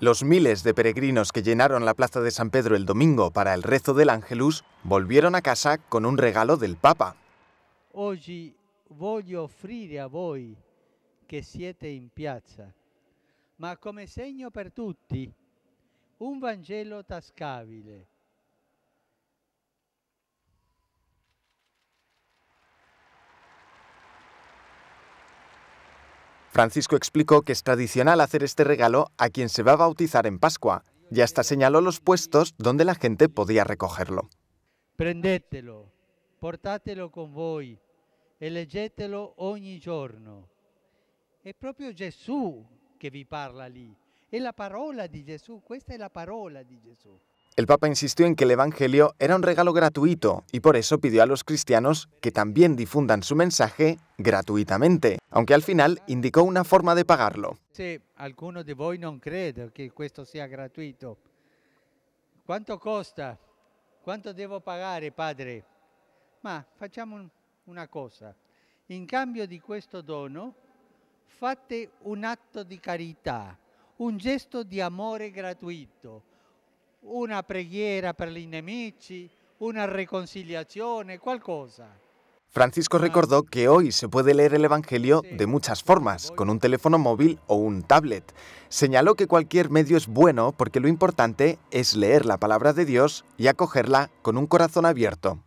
Los miles de peregrinos que llenaron la plaza de San Pedro el domingo para el rezo del Ángelus volvieron a casa con un regalo del Papa. Hoy voglio offrire a voi que siete in piazza, ma come segno per tutti, un Vangelo tascabile. Francisco explicó que es tradicional hacer este regalo a quien se va a bautizar en Pascua y hasta señaló los puestos donde la gente podía recogerlo. Prendetelo, portatelo con voi e leggetelo ogni giorno. È proprio Gesù che vi parla lì. È la parola di Gesù, questa è la parola di Gesù. El Papa insistió en que el Evangelio era un regalo gratuito y por eso pidió a los cristianos que también difundan su mensaje gratuitamente, aunque al final indicó una forma de pagarlo. Si alguno de vos no cree que esto sea gratuito, ¿cuánto costa? ¿Cuánto debo pagar, eh, Padre? Ma facciamo una cosa. En cambio de este dono, fate un acto de caridad, un gesto de amor gratuito una preghiera per gli nemici, una riconciliazione, qualcosa. Francisco ah. recordó que hoy se puede leer el Evangelio de muchas formas, con un teléfono móvil o un tablet. Señaló que cualquier medio es bueno porque lo importante es leer la palabra de Dios y acogerla con un corazón abierto.